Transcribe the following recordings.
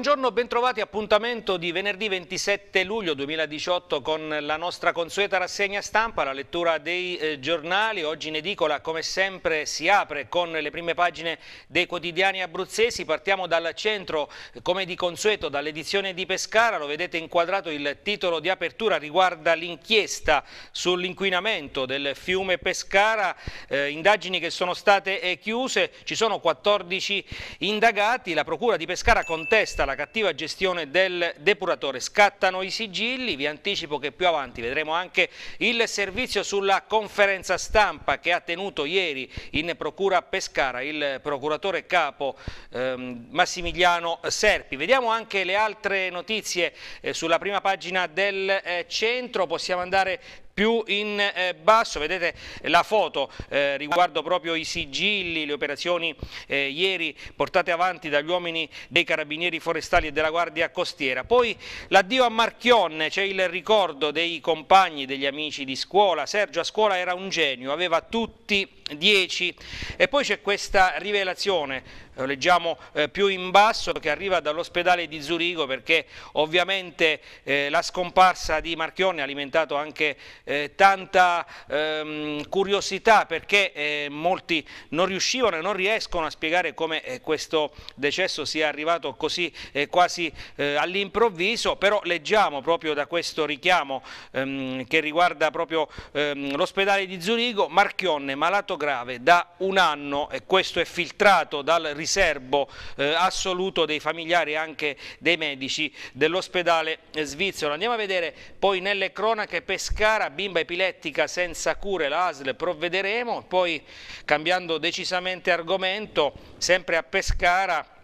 Buongiorno, bentrovati, appuntamento di venerdì 27 luglio 2018 con la nostra consueta rassegna stampa, la lettura dei eh, giornali. Oggi in edicola come sempre si apre con le prime pagine dei quotidiani abruzzesi. Partiamo dal centro eh, come di consueto dall'edizione di Pescara, lo vedete inquadrato il titolo di apertura riguarda l'inchiesta sull'inquinamento del fiume Pescara, eh, indagini che sono state eh, chiuse, ci sono 14 indagati, la procura di Pescara contesta la cattiva gestione del depuratore. Scattano i sigilli, vi anticipo che più avanti vedremo anche il servizio sulla conferenza stampa che ha tenuto ieri in procura Pescara il procuratore capo ehm, Massimiliano Serpi. Vediamo anche le altre notizie eh, sulla prima pagina del eh, centro, possiamo andare più in eh, basso, vedete la foto eh, riguardo proprio i sigilli, le operazioni eh, ieri portate avanti dagli uomini dei carabinieri forestali e della Guardia Costiera. Poi l'addio a Marchionne, c'è il ricordo dei compagni, degli amici di scuola, Sergio a scuola era un genio, aveva tutti 10 e poi c'è questa rivelazione lo leggiamo eh, più in basso, che arriva dall'ospedale di Zurigo perché ovviamente eh, la scomparsa di Marchionne ha alimentato anche eh, tanta ehm, curiosità perché eh, molti non riuscivano e non riescono a spiegare come eh, questo decesso sia arrivato così eh, quasi all'improvviso, però leggiamo proprio da questo richiamo ehm, che riguarda proprio ehm, l'ospedale di Zurigo, Marchionne malato grave da un anno e questo è filtrato dal risultato serbo eh, assoluto dei familiari e anche dei medici dell'ospedale eh, svizzero. Andiamo a vedere poi nelle cronache Pescara, bimba epilettica senza cure, la ASL provvederemo, poi cambiando decisamente argomento, sempre a Pescara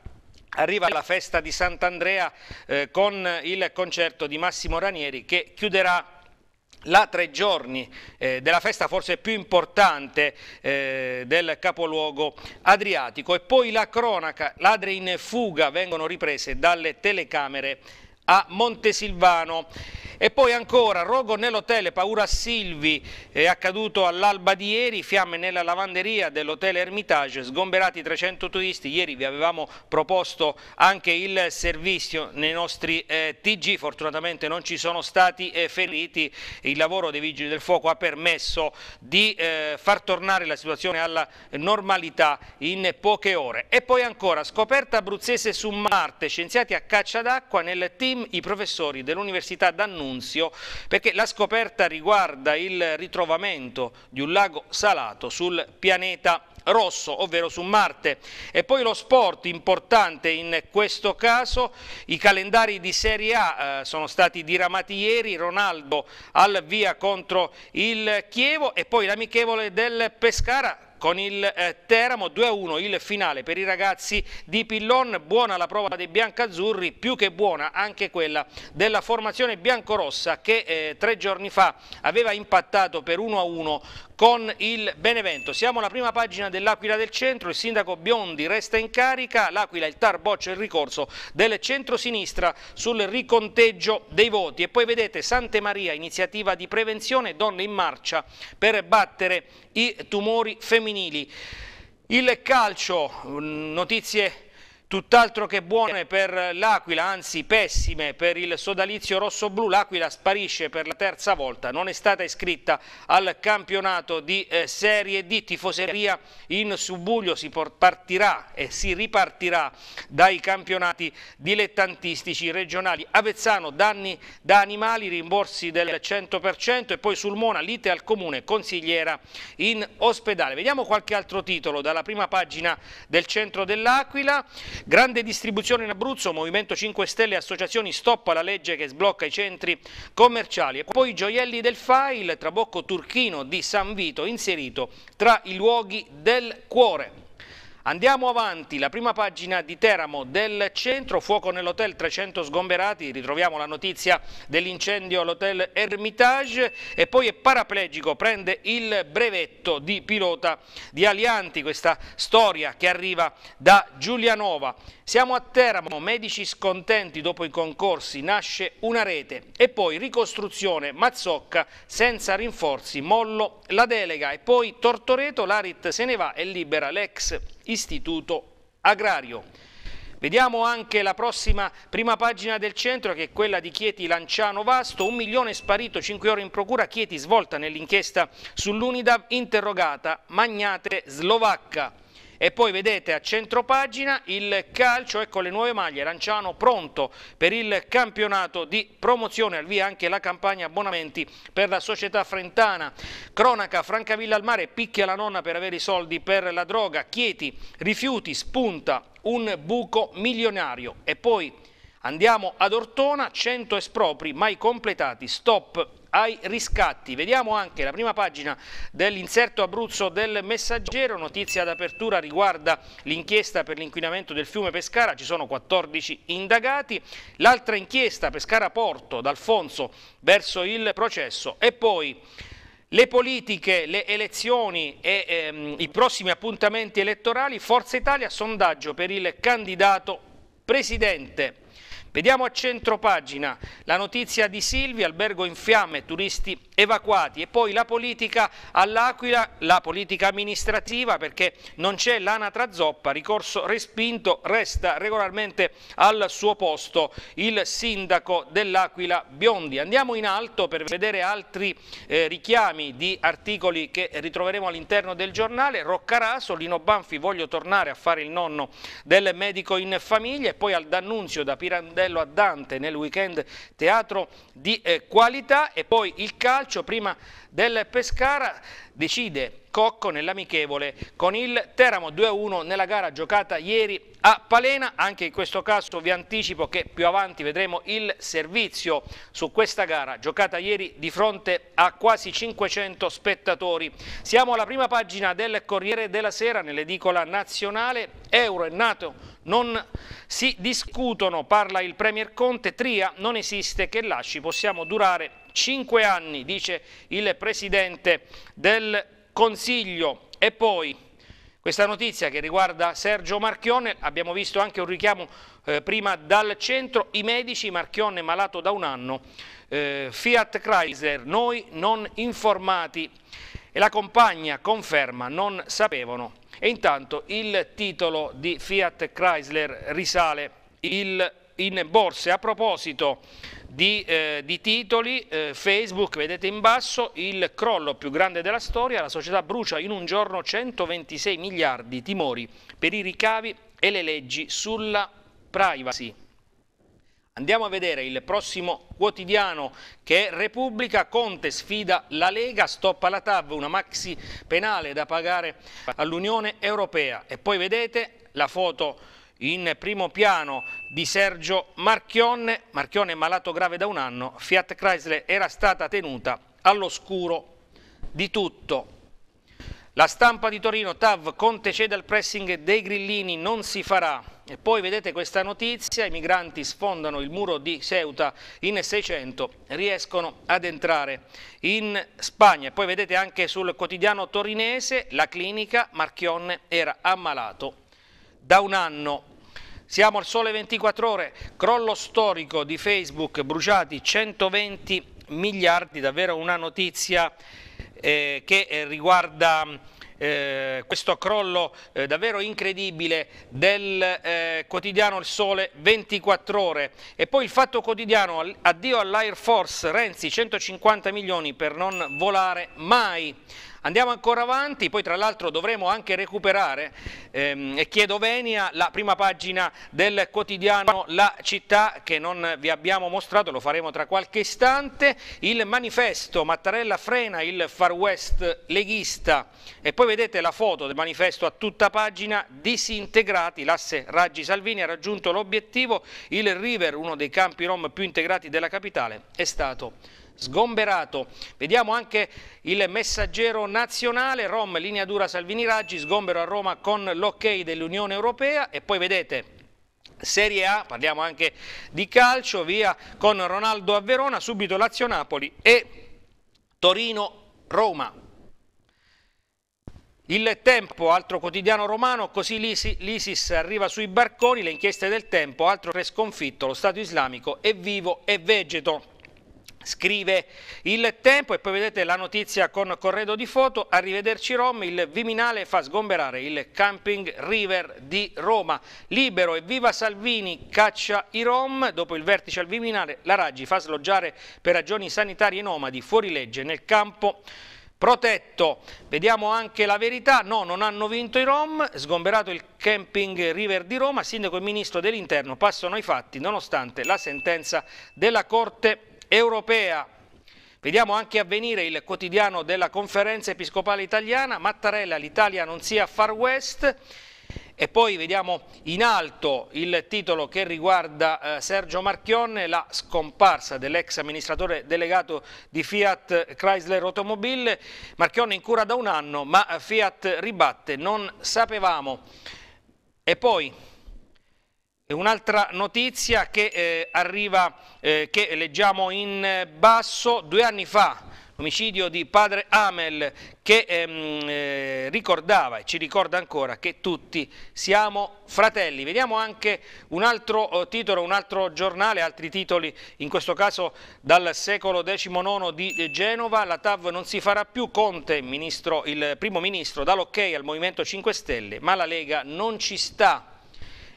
arriva la festa di Sant'Andrea eh, con il concerto di Massimo Ranieri che chiuderà la tre giorni eh, della festa forse più importante eh, del capoluogo adriatico e poi la cronaca, ladri in fuga vengono riprese dalle telecamere a Montesilvano. E poi ancora, rogo nell'hotel, paura a Silvi, è accaduto all'alba di ieri, fiamme nella lavanderia dell'hotel Hermitage, sgomberati 300 turisti, ieri vi avevamo proposto anche il servizio nei nostri eh, TG, fortunatamente non ci sono stati eh, feriti, il lavoro dei Vigili del Fuoco ha permesso di eh, far tornare la situazione alla normalità in poche ore. E poi ancora, scoperta abruzzese su Marte, scienziati a caccia d'acqua nel team team i professori dell'Università d'Annunzio perché la scoperta riguarda il ritrovamento di un lago salato sul pianeta rosso, ovvero su Marte. E poi lo sport, importante in questo caso, i calendari di Serie A eh, sono stati diramati ieri, Ronaldo al via contro il Chievo e poi l'amichevole del Pescara con il eh, Teramo 2-1 il finale per i ragazzi di Pillon, buona la prova dei biancazzurri, più che buona anche quella della formazione biancorossa che eh, tre giorni fa aveva impattato per 1-1 con il Benevento. Siamo alla prima pagina dell'Aquila del Centro, il sindaco Biondi resta in carica, l'Aquila il TAR boccia il ricorso del centro-sinistra sul riconteggio dei voti e poi vedete Sante Maria, iniziativa di prevenzione, donne in marcia per battere i tumori femminili femminili. Il calcio, mm, notizie tutt'altro che buone per l'Aquila, anzi pessime per il sodalizio rosso-blu. L'Aquila sparisce per la terza volta, non è stata iscritta al campionato di eh, Serie D. Tifoseria in Subuglio si partirà e si ripartirà dai campionati dilettantistici regionali. Avezzano, danni da animali, rimborsi del 100% e poi Sulmona, lite al comune, consigliera in ospedale. Vediamo qualche altro titolo dalla prima pagina del centro dell'Aquila. Grande distribuzione in Abruzzo, Movimento 5 Stelle e associazioni stoppa la legge che sblocca i centri commerciali. poi gioielli del file, trabocco turchino di San Vito inserito tra i luoghi del cuore. Andiamo avanti, la prima pagina di Teramo del centro, fuoco nell'hotel 300 sgomberati, ritroviamo la notizia dell'incendio all'hotel Hermitage e poi è paraplegico, prende il brevetto di pilota di Alianti, questa storia che arriva da Giulianova. Siamo a Teramo, medici scontenti dopo i concorsi, nasce una rete e poi ricostruzione, Mazzocca senza rinforzi, mollo la delega e poi Tortoreto, l'Arit se ne va e libera l'ex Istituto Agrario. Vediamo anche la prossima prima pagina del centro che è quella di Chieti Lanciano Vasto, un milione sparito, 5 ore in procura, Chieti svolta nell'inchiesta sull'Unidav interrogata Magnate Slovacca. E poi vedete a centro pagina il calcio, ecco le nuove maglie, Lanciano pronto per il campionato di promozione, al via anche la campagna abbonamenti per la società frentana. Cronaca, Francavilla al mare, picchia la nonna per avere i soldi per la droga, Chieti, rifiuti, spunta, un buco milionario. E poi andiamo ad Ortona, 100 espropri mai completati, stop ai riscatti. Vediamo anche la prima pagina dell'inserto Abruzzo del Messaggero, notizia d'apertura riguarda l'inchiesta per l'inquinamento del fiume Pescara, ci sono 14 indagati, l'altra inchiesta Pescara Porto d'Alfonso verso il processo e poi le politiche, le elezioni e ehm, i prossimi appuntamenti elettorali, Forza Italia sondaggio per il candidato presidente Vediamo a centro pagina la notizia di Silvi, albergo in fiamme, turisti evacuati e poi la politica all'Aquila, la politica amministrativa perché non c'è l'anatra zoppa, ricorso respinto, resta regolarmente al suo posto il sindaco dell'Aquila Biondi. Andiamo in alto per vedere altri eh, richiami di articoli che ritroveremo all'interno del giornale, Roccaraso, Lino Banfi voglio tornare a fare il nonno del medico in famiglia e poi al D'Annunzio da Pirandello Donatello a Dante nel weekend teatro di eh, qualità e poi il calcio prima del Pescara decide Cocco nell'amichevole con il Teramo 2-1 nella gara giocata ieri a Palena, anche in questo caso vi anticipo che più avanti vedremo il servizio su questa gara giocata ieri di fronte a quasi 500 spettatori. Siamo alla prima pagina del Corriere della Sera nell'edicola nazionale, Euro e nato non si discutono, parla il Premier Conte, Tria non esiste che lasci, possiamo durare Cinque anni, dice il Presidente del Consiglio. E poi questa notizia che riguarda Sergio Marchione, abbiamo visto anche un richiamo eh, prima dal centro, i medici, Marchione malato da un anno, eh, Fiat Chrysler, noi non informati e la compagna conferma non sapevano. E intanto il titolo di Fiat Chrysler risale il, in borse. A proposito di, eh, di titoli, eh, Facebook, vedete in basso, il crollo più grande della storia, la società brucia in un giorno 126 miliardi timori per i ricavi e le leggi sulla privacy. Andiamo a vedere il prossimo quotidiano che è Repubblica, Conte sfida la Lega, stoppa la TAV, una maxi penale da pagare all'Unione Europea. E poi vedete la foto in primo piano di Sergio Marchionne, Marchionne è malato grave da un anno, Fiat Chrysler era stata tenuta all'oscuro di tutto. La stampa di Torino, Tav, Conte cede al pressing dei grillini, non si farà. E poi vedete questa notizia, i migranti sfondano il muro di Ceuta in 600, riescono ad entrare in Spagna. E poi vedete anche sul quotidiano torinese, la clinica Marchionne era ammalato da un anno. Siamo al sole 24 ore, crollo storico di Facebook, bruciati 120 miliardi, davvero una notizia eh, che eh, riguarda eh, questo crollo eh, davvero incredibile del eh, quotidiano Il Sole 24 ore e poi il fatto quotidiano addio all'Air Force Renzi 150 milioni per non volare mai Andiamo ancora avanti, poi tra l'altro dovremo anche recuperare, ehm, e chiedo venia, la prima pagina del quotidiano La Città che non vi abbiamo mostrato, lo faremo tra qualche istante, il manifesto Mattarella frena il far west leghista e poi vedete la foto del manifesto a tutta pagina, disintegrati, l'asse Raggi Salvini ha raggiunto l'obiettivo, il River, uno dei campi rom più integrati della capitale, è stato sgomberato. Vediamo anche il messaggero nazionale, Rom, linea dura Salvini Raggi, sgombero a Roma con l'ok dell'Unione Europea e poi vedete Serie A, parliamo anche di calcio, via con Ronaldo a Verona, subito Lazio Napoli e Torino Roma. Il Tempo, altro quotidiano romano, così l'ISIS arriva sui barconi, le inchieste del Tempo, altro re sconfitto, lo Stato islamico è vivo e vegeto scrive il tempo e poi vedete la notizia con corredo di foto, arrivederci Rom, il Viminale fa sgomberare il camping River di Roma, libero e viva Salvini caccia i Rom, dopo il vertice al Viminale la Raggi fa sloggiare per ragioni sanitarie nomadi fuori legge nel campo protetto. Vediamo anche la verità, no, non hanno vinto i Rom, sgomberato il camping River di Roma, sindaco e ministro dell'interno passano ai fatti nonostante la sentenza della Corte europea. Vediamo anche avvenire il quotidiano della conferenza episcopale italiana, Mattarella l'Italia non sia far west e poi vediamo in alto il titolo che riguarda eh, Sergio Marchionne, la scomparsa dell'ex amministratore delegato di Fiat Chrysler Automobile. Marchionne in cura da un anno ma Fiat ribatte non sapevamo. E poi Un'altra notizia che eh, arriva, eh, che leggiamo in basso, due anni fa l'omicidio di padre Amel che ehm, eh, ricordava e ci ricorda ancora che tutti siamo fratelli. Vediamo anche un altro eh, titolo, un altro giornale, altri titoli, in questo caso dal secolo XIX di Genova, la TAV non si farà più, Conte, ministro, il primo ministro, dà l'ok al Movimento 5 Stelle, ma la Lega non ci sta.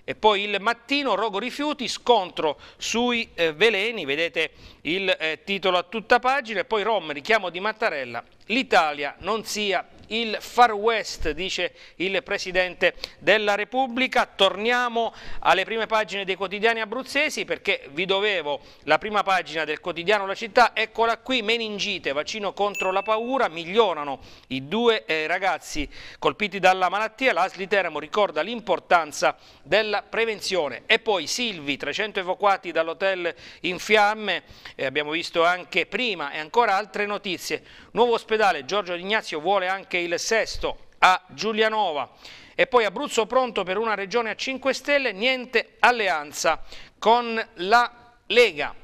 E poi il mattino, rogo rifiuti, scontro sui eh, veleni, vedete il eh, titolo a tutta pagina, e poi Rom, richiamo di Mattarella, l'Italia non sia il Far West, dice il Presidente della Repubblica. Torniamo alle prime pagine dei quotidiani abruzzesi perché vi dovevo la prima pagina del quotidiano La Città, eccola qui, meningite, vaccino contro la paura, migliorano i due eh, ragazzi colpiti dalla malattia, l'Asli Teramo ricorda l'importanza della prevenzione. E poi Silvi, 300 evacuati dall'hotel in fiamme, eh, abbiamo visto anche prima e ancora altre notizie. Nuovo ospedale, Giorgio Ignazio vuole anche il sesto a Giulianova. E poi Abruzzo pronto per una regione a 5 stelle, niente alleanza con la Lega.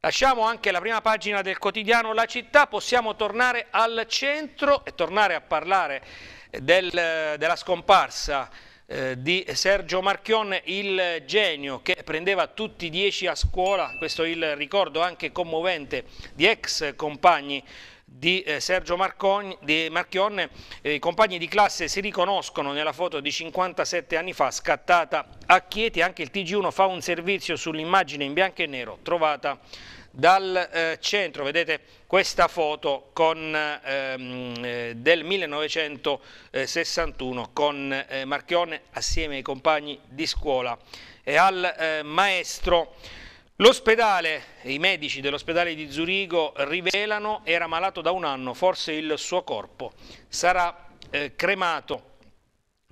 Lasciamo anche la prima pagina del quotidiano La Città, possiamo tornare al centro e tornare a parlare del, della scomparsa eh, di Sergio Marchion, il genio che prendeva tutti i dieci a scuola, questo è il ricordo anche commovente di ex compagni di eh, Sergio Marcogn, di Marchionne, eh, i compagni di classe si riconoscono nella foto di 57 anni fa scattata a Chieti, anche il TG1 fa un servizio sull'immagine in bianco e nero trovata dal eh, centro, vedete questa foto con, ehm, eh, del 1961 con eh, Marchionne assieme ai compagni di scuola e al eh, maestro L'ospedale, i medici dell'ospedale di Zurigo rivelano era malato da un anno, forse il suo corpo sarà eh, cremato.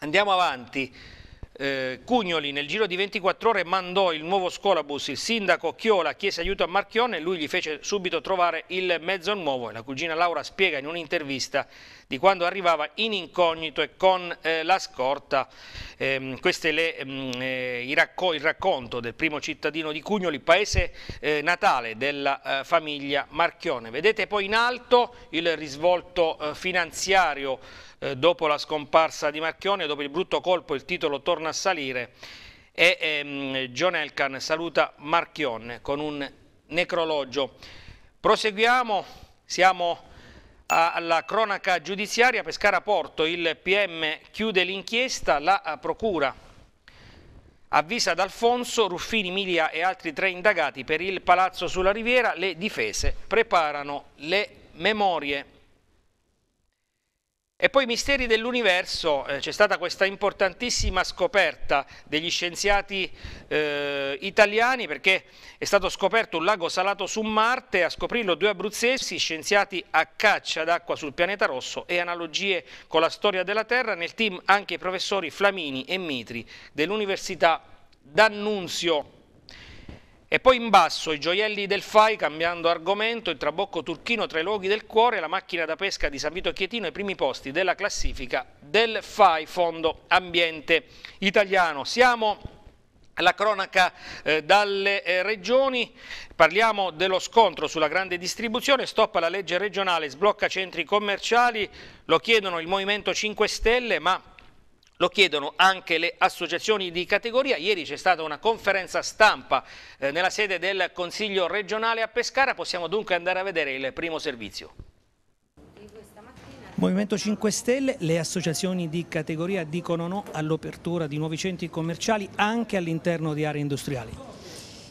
Andiamo avanti. Eh, Cugnoli nel giro di 24 ore mandò il nuovo scolabus, il sindaco Chiola chiese aiuto a Marchione e lui gli fece subito trovare il mezzo nuovo e la cugina Laura spiega in un'intervista di quando arrivava in incognito e con eh, la scorta. Ehm, ehm, eh, questo è le, mh, il, racco il, racconto del primo cittadino di Cugnoli, paese eh, natale della eh, famiglia Marchione. Vedete poi in alto il risvolto eh, finanziario dopo la scomparsa di Marchione, dopo il brutto colpo il titolo torna a salire e ehm, John Elkan saluta Marchione con un necrologio. Proseguiamo, siamo alla cronaca giudiziaria Pescara Porto, il PM chiude l'inchiesta, la eh, procura avvisa ad Alfonso, Ruffini, Milia e altri tre indagati per il Palazzo sulla Riviera, le difese preparano le memorie. E poi Misteri dell'Universo, eh, c'è stata questa importantissima scoperta degli scienziati eh, italiani perché è stato scoperto un lago salato su Marte, a scoprirlo due abruzzesi, scienziati a caccia d'acqua sul pianeta rosso e analogie con la storia della Terra, nel team anche i professori Flamini e Mitri dell'Università D'Annunzio. E poi in basso i gioielli del FAI, cambiando argomento, il trabocco turchino tra i luoghi del cuore, la macchina da pesca di San Vito Chietino, i primi posti della classifica del FAI, Fondo Ambiente Italiano. Siamo alla cronaca eh, dalle eh, regioni, parliamo dello scontro sulla grande distribuzione, stoppa la legge regionale, sblocca centri commerciali, lo chiedono il Movimento 5 Stelle, ma lo chiedono anche le associazioni di categoria. Ieri c'è stata una conferenza stampa eh, nella sede del Consiglio regionale a Pescara. Possiamo dunque andare a vedere il primo servizio. Movimento 5 Stelle, le associazioni di categoria dicono no all'apertura di nuovi centri commerciali anche all'interno di aree industriali.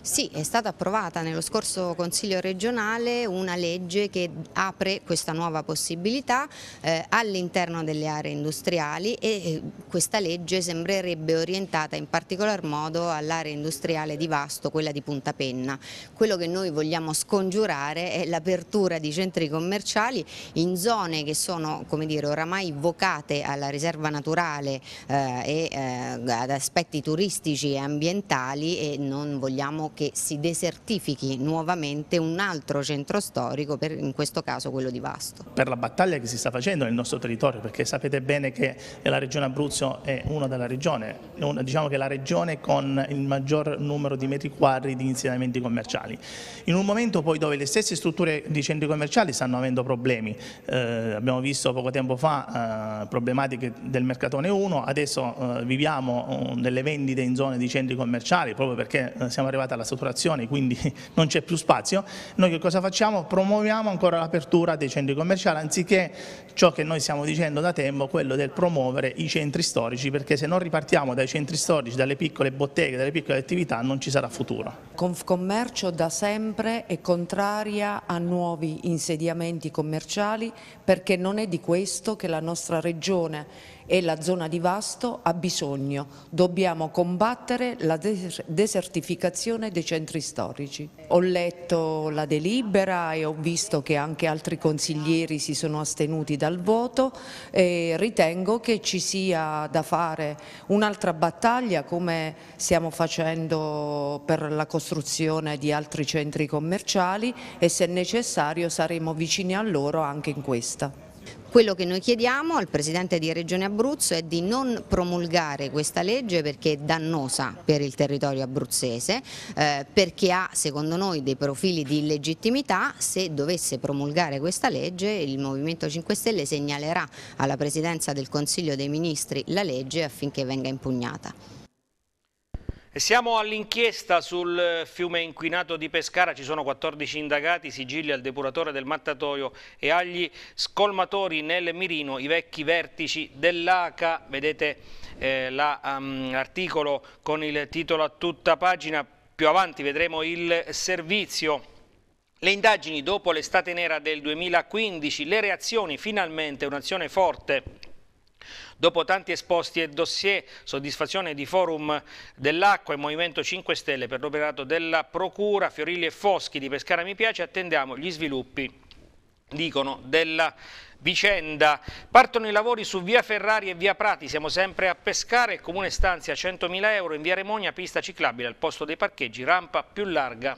Sì, è stata approvata nello scorso Consiglio regionale una legge che apre questa nuova possibilità eh, all'interno delle aree industriali e eh, questa legge sembrerebbe orientata in particolar modo all'area industriale di Vasto, quella di Punta Penna. Quello che noi vogliamo scongiurare è l'apertura di centri commerciali in zone che sono come dire, oramai vocate alla riserva naturale eh, e eh, ad aspetti turistici e ambientali e non vogliamo che si desertifichi nuovamente un altro centro storico, per, in questo caso quello di Vasto. Per la battaglia che si sta facendo nel nostro territorio, perché sapete bene che la regione Abruzzo è una della regione, una, diciamo che è la regione con il maggior numero di metri quadri di insediamenti commerciali. In un momento poi dove le stesse strutture di centri commerciali stanno avendo problemi, eh, abbiamo visto poco tempo fa eh, problematiche del Mercatone 1, adesso eh, viviamo delle eh, vendite in zone di centri commerciali proprio perché eh, siamo arrivati alla saturazione, quindi non c'è più spazio, noi che cosa facciamo? Promuoviamo ancora l'apertura dei centri commerciali, anziché ciò che noi stiamo dicendo da tempo, quello del promuovere i centri storici, perché se non ripartiamo dai centri storici, dalle piccole botteghe, dalle piccole attività, non ci sarà futuro. Confcommercio da sempre è contraria a nuovi insediamenti commerciali perché non è di questo che la nostra Regione e la zona di Vasto ha bisogno. Dobbiamo combattere la desertificazione dei centri storici. Ho letto la delibera e ho visto che anche altri consiglieri si sono astenuti dal voto e ritengo che ci sia da fare un'altra battaglia come stiamo facendo per la costruzione di altri centri commerciali e se necessario saremo vicini a loro anche in questa. Quello che noi chiediamo al Presidente di Regione Abruzzo è di non promulgare questa legge perché è dannosa per il territorio abruzzese, eh, perché ha secondo noi dei profili di illegittimità, se dovesse promulgare questa legge il Movimento 5 Stelle segnalerà alla Presidenza del Consiglio dei Ministri la legge affinché venga impugnata. Siamo all'inchiesta sul fiume inquinato di Pescara, ci sono 14 indagati, sigilli al depuratore del mattatoio e agli scolmatori nel mirino, i vecchi vertici dell'ACA, vedete eh, l'articolo la, um, con il titolo a tutta pagina, più avanti vedremo il servizio. Le indagini dopo l'estate nera del 2015, le reazioni finalmente, un'azione forte Dopo tanti esposti e dossier, soddisfazione di Forum dell'Acqua e Movimento 5 Stelle per l'operato della Procura, Fiorilli e Foschi di Pescara Mi Piace, attendiamo gli sviluppi, dicono, della vicenda. Partono i lavori su via Ferrari e via Prati, siamo sempre a pescare, il comune stanzia 100.000 euro, in via Remonia pista ciclabile al posto dei parcheggi, rampa più larga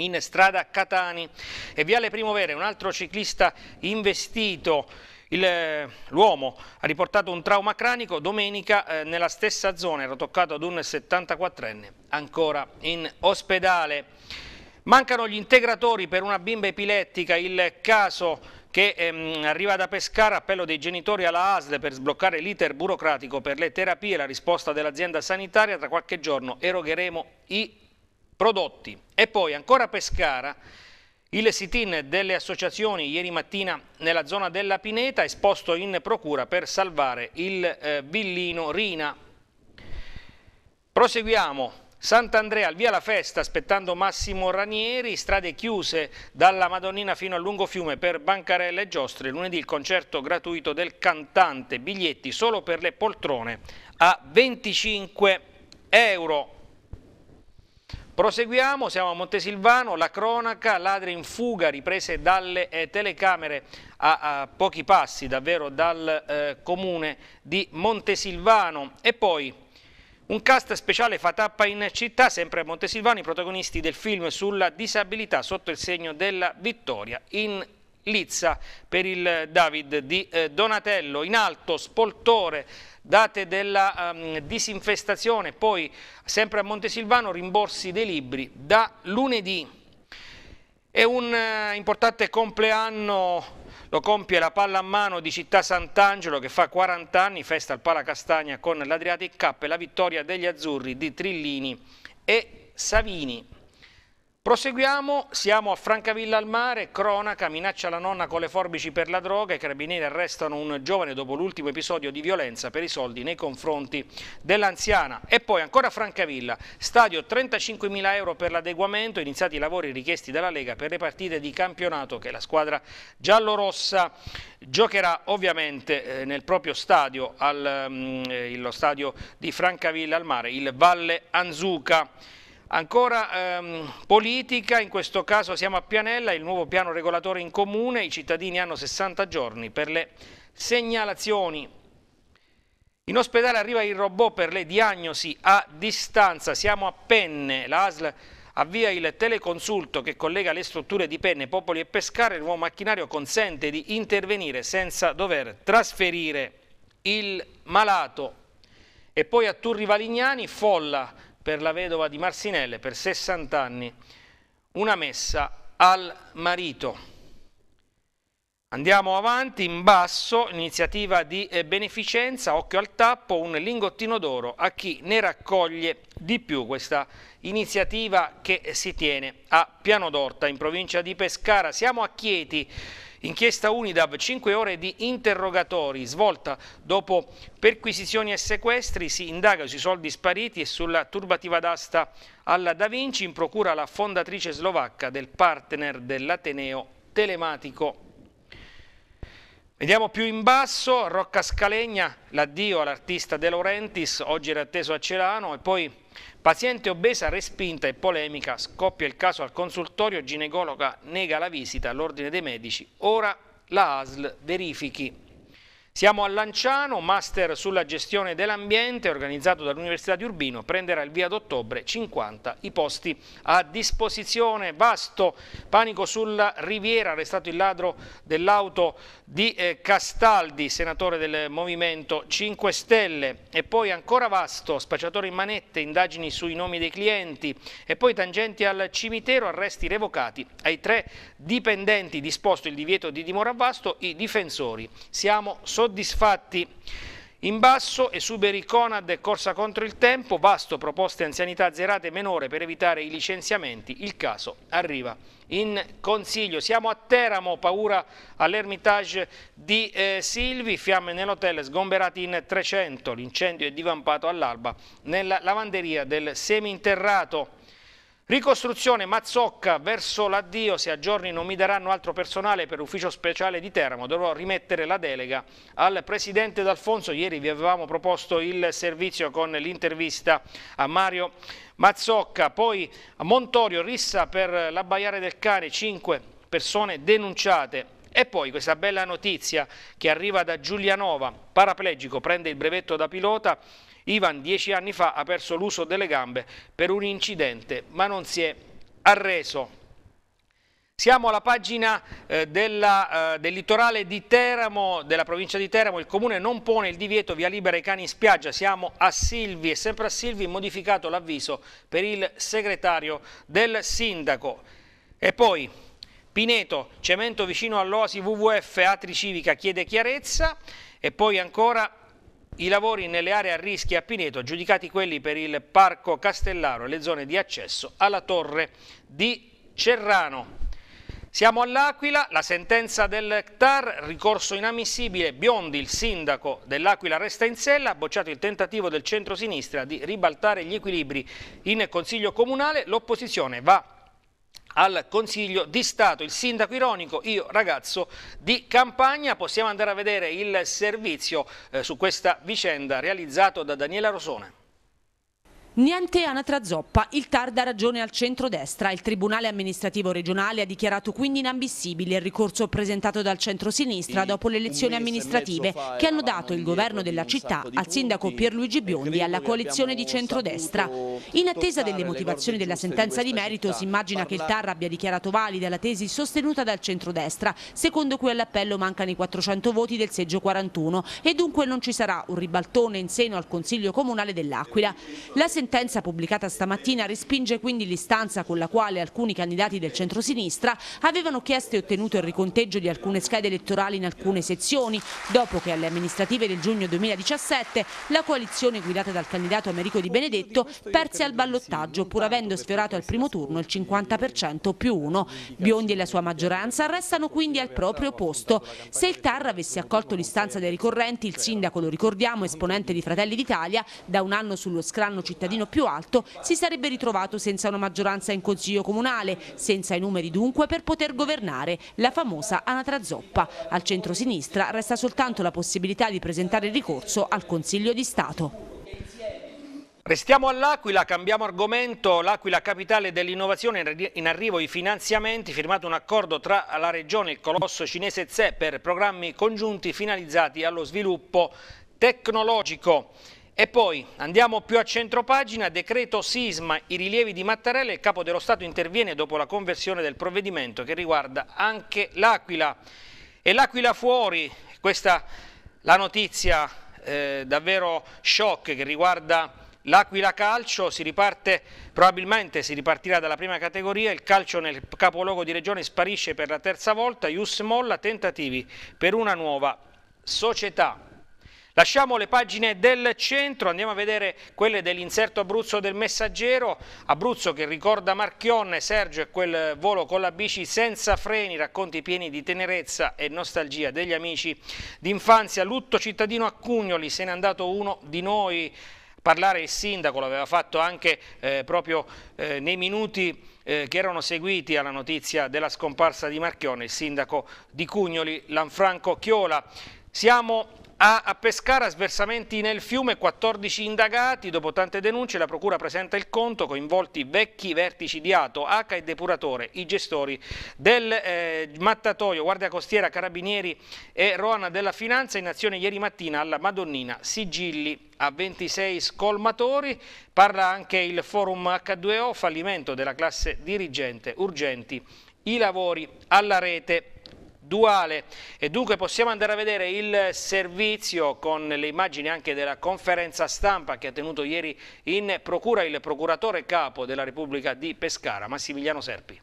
in strada Catani e Viale Primovere, un altro ciclista investito eh, l'uomo ha riportato un trauma cranico domenica eh, nella stessa zona, era toccato ad un 74enne ancora in ospedale. Mancano gli integratori per una bimba epilettica, il caso che ehm, arriva da Pescara, appello dei genitori alla ASL per sbloccare l'iter burocratico per le terapie, la risposta dell'azienda sanitaria, tra qualche giorno erogheremo i prodotti. E poi ancora Pescara, il sit-in delle associazioni ieri mattina nella zona della Pineta è esposto in procura per salvare il eh, villino Rina. Proseguiamo. Sant'Andrea al via la festa aspettando Massimo Ranieri, strade chiuse dalla Madonnina fino al lungo fiume per bancarelle e giostre, lunedì il concerto gratuito del cantante, biglietti solo per le poltrone a 25 euro. Proseguiamo, siamo a Montesilvano, la cronaca, ladri in fuga riprese dalle eh, telecamere a, a, pochi passi davvero dal eh, comune di Montesilvano e poi un cast speciale fa tappa in città, sempre a Montesilvano, i protagonisti del film sulla disabilità sotto il segno della vittoria in Lizza per il David di eh, Donatello. In alto Spoltore, date della um, disinfestazione, poi sempre a Montesilvano rimborsi dei libri da lunedì. È un uh, importante compleanno lo compie la palla a mano di Città Sant'Angelo che fa 40 anni, festa al Pala Castagna con l'Adriatic Cup e la vittoria degli Azzurri di Trillini e Savini. Proseguiamo, siamo a Francavilla al mare, cronaca, minaccia la nonna con le forbici per la droga, i carabinieri arrestano un giovane dopo l'ultimo episodio di violenza per i soldi nei confronti dell'anziana. E poi ancora Francavilla, stadio 35.000 euro per l'adeguamento, iniziati i lavori richiesti dalla Lega per le partite di campionato che la squadra giallorossa giocherà ovviamente eh, nel proprio stadio, al, mm, eh, lo stadio di Francavilla al mare, il Valle Anzuca. Ancora ehm, politica, in questo caso siamo a Pianella, il nuovo piano regolatore in comune, i cittadini hanno 60 giorni per le segnalazioni. In ospedale arriva il robot per le diagnosi a distanza, siamo a Penne, l'ASL avvia il teleconsulto che collega le strutture di Penne, Popoli e Pescare, il nuovo macchinario consente di intervenire senza dover trasferire il malato. E poi a Turri Valignani, folla per la vedova di Marsinelle per 60 anni una messa al marito. Andiamo avanti, in basso, iniziativa di eh, beneficenza, occhio al tappo, un lingottino d'oro a chi ne raccoglie di più. Questa iniziativa che si tiene a Piano d'Orta, in provincia di Pescara. Siamo a Chieti Inchiesta Unidab, 5 ore di interrogatori svolta dopo perquisizioni e sequestri, si indaga sui soldi spariti e sulla turbativa d'asta alla Da Vinci, in procura la fondatrice slovacca del partner dell'Ateneo telematico. Vediamo più in basso, Rocca Scalegna, l'addio all'artista De Laurentiis, oggi era atteso a Celano e poi Paziente obesa respinta e polemica, scoppia il caso al consultorio, ginecologa nega la visita, all'ordine dei medici, ora la ASL verifichi siamo a Lanciano, master sulla gestione dell'ambiente organizzato dall'Università di Urbino, prenderà il via d'ottobre 50 i posti a disposizione. Vasto panico sulla riviera, arrestato il ladro dell'auto di eh, Castaldi, senatore del Movimento 5 Stelle. E poi ancora Vasto, spacciatore in manette, indagini sui nomi dei clienti e poi tangenti al cimitero, arresti revocati ai tre dipendenti disposto il divieto di dimora a Vasto, i difensori. Siamo soddisfatti soddisfatti. In basso esuberi Conad e corsa contro il tempo, vasto proposte anzianità zerate menore per evitare i licenziamenti, il caso arriva in consiglio. Siamo a Teramo, paura all'Ermitage di eh, Silvi, fiamme nell'hotel, sgomberati in 300, l'incendio è divampato all'alba nella lavanderia del seminterrato. Ricostruzione Mazzocca verso l'addio, se a giorni non mi daranno altro personale per ufficio speciale di Teramo, dovrò rimettere la delega al Presidente D'Alfonso. Ieri vi avevamo proposto il servizio con l'intervista a Mario Mazzocca, poi a Montorio, rissa per l'abbaiare del cane, 5 persone denunciate. E poi questa bella notizia che arriva da Giulianova, paraplegico, prende il brevetto da pilota Ivan dieci anni fa ha perso l'uso delle gambe per un incidente ma non si è arreso. Siamo alla pagina eh, della, eh, del litorale di Teramo, della provincia di Teramo, il comune non pone il divieto via libera ai cani in spiaggia, siamo a Silvi e sempre a Silvi modificato l'avviso per il segretario del sindaco. E poi Pineto, cemento vicino all'Oasi WWF, Atri Civica chiede chiarezza e poi ancora i lavori nelle aree a rischio a Pineto, giudicati quelli per il Parco Castellaro e le zone di accesso alla torre di Cerrano. Siamo all'Aquila, la sentenza del TAR, ricorso inammissibile, Biondi, il sindaco dell'Aquila resta in sella, ha bocciato il tentativo del centro-sinistra di ribaltare gli equilibri in Consiglio Comunale, l'opposizione va al Consiglio di Stato. Il sindaco ironico, io ragazzo di campagna, possiamo andare a vedere il servizio eh, su questa vicenda realizzato da Daniela Rosone. Niente anatra zoppa, il TAR dà ragione al centro-destra. Il Tribunale amministrativo regionale ha dichiarato quindi inambissibile il ricorso presentato dal centro-sinistra dopo le elezioni amministrative che hanno dato il governo della città al sindaco Pierluigi Biondi e alla coalizione di centrodestra. In attesa delle motivazioni della sentenza di merito si immagina che il TAR abbia dichiarato valida la tesi sostenuta dal centrodestra, secondo cui all'appello mancano i 400 voti del seggio 41 e dunque non ci sarà un ribaltone in seno al Consiglio Comunale dell'Aquila. La sentenza pubblicata stamattina respinge quindi l'istanza con la quale alcuni candidati del centrosinistra avevano chiesto e ottenuto il riconteggio di alcune schede elettorali in alcune sezioni, dopo che alle amministrative del giugno 2017 la coalizione guidata dal candidato Americo Di Benedetto perse al ballottaggio pur avendo sfiorato al primo turno il 50% più uno. Biondi e la sua maggioranza restano quindi al proprio posto. Se il TAR avesse accolto l'istanza dei ricorrenti, il sindaco, lo ricordiamo, esponente di Fratelli d'Italia, da un anno sullo scranno cittadino gradino più alto, si sarebbe ritrovato senza una maggioranza in Consiglio Comunale, senza i numeri dunque per poter governare la famosa anatra zoppa. Al centro-sinistra resta soltanto la possibilità di presentare ricorso al Consiglio di Stato. Restiamo all'Aquila, cambiamo argomento, l'Aquila capitale dell'innovazione, in arrivo i finanziamenti, firmato un accordo tra la regione e il colosso cinese ZE per programmi congiunti finalizzati allo sviluppo tecnologico. E poi andiamo più a centro pagina, decreto sisma, i rilievi di Mattarella, il capo dello Stato interviene dopo la conversione del provvedimento che riguarda anche l'Aquila. E l'Aquila fuori, questa la notizia eh, davvero shock che riguarda L'Aquila Calcio si riparte, probabilmente si ripartirà dalla prima categoria, il calcio nel capoluogo di regione sparisce per la terza volta, Ius Molla tentativi per una nuova società. Lasciamo le pagine del centro, andiamo a vedere quelle dell'inserto Abruzzo del Messaggero, Abruzzo che ricorda Marchionne, Sergio e quel volo con la bici senza freni, racconti pieni di tenerezza e nostalgia degli amici d'infanzia, lutto cittadino a Cugnoli, se n'è andato uno di noi, a parlare il sindaco, l'aveva fatto anche eh, proprio eh, nei minuti eh, che erano seguiti alla notizia della scomparsa di Marchione, il sindaco di Cugnoli, Lanfranco Chiola. Siamo a, a Pescara sversamenti nel fiume, 14 indagati, dopo tante denunce la procura presenta il conto, coinvolti vecchi vertici di Ato, H e Depuratore, i gestori del eh, mattatoio, Guardia Costiera, Carabinieri e Roana della Finanza in azione ieri mattina alla Madonnina, sigilli a 26 scolmatori, parla anche il forum H2O, fallimento della classe dirigente, urgenti i lavori alla rete duale e dunque possiamo andare a vedere il servizio con le immagini anche della conferenza stampa che ha tenuto ieri in procura il procuratore capo della Repubblica di Pescara, Massimiliano Serpi.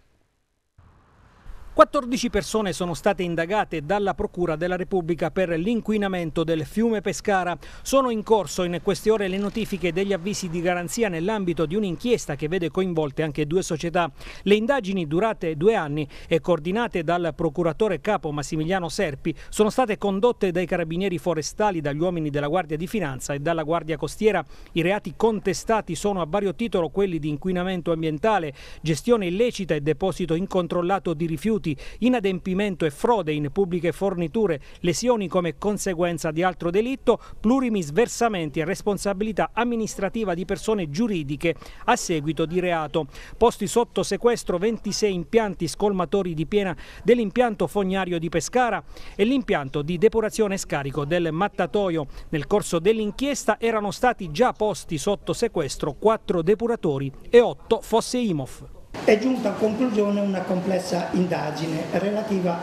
14 persone sono state indagate dalla Procura della Repubblica per l'inquinamento del fiume Pescara. Sono in corso in queste ore le notifiche degli avvisi di garanzia nell'ambito di un'inchiesta che vede coinvolte anche due società. Le indagini durate due anni e coordinate dal procuratore capo Massimiliano Serpi sono state condotte dai carabinieri forestali, dagli uomini della Guardia di Finanza e dalla Guardia Costiera. I reati contestati sono a vario titolo quelli di inquinamento ambientale, gestione illecita e deposito incontrollato di rifiuti ricevuti, inadempimento e frode in pubbliche forniture, lesioni come conseguenza di altro delitto, plurimi sversamenti e responsabilità amministrativa di persone giuridiche a seguito di reato. Posti sotto sequestro 26 impianti scolmatori di piena dell'impianto fognario di Pescara e l'impianto di depurazione e scarico del mattatoio. Nel corso dell'inchiesta erano stati già posti sotto sequestro 4 depuratori e 8 fosse IMOF. È giunta a conclusione una complessa indagine relativa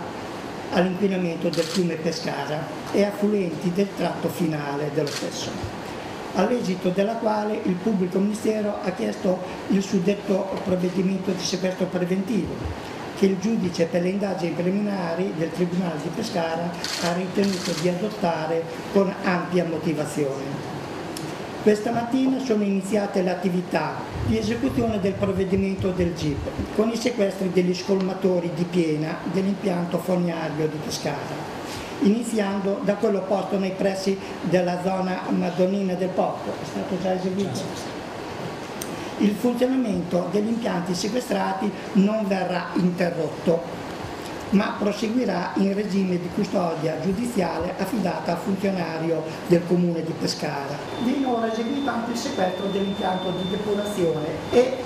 all'inquinamento del fiume Pescara e affluenti del tratto finale dello stesso, all'esito della quale il pubblico ministero ha chiesto il suddetto provvedimento di sequestro preventivo che il giudice per le indagini preliminari del Tribunale di Pescara ha ritenuto di adottare con ampia motivazione. Questa mattina sono iniziate le attività di esecuzione del provvedimento del GIP con i sequestri degli scolmatori di piena dell'impianto fognario di Pescara, iniziando da quello posto nei pressi della zona Madonnina del Porto, è stato già eseguito. Certo. Il funzionamento degli impianti sequestrati non verrà interrotto ma proseguirà in regime di custodia giudiziale affidata al funzionario del comune di Pescara. Viene ora eseguito anche il sequestro dell'impianto di depurazione e,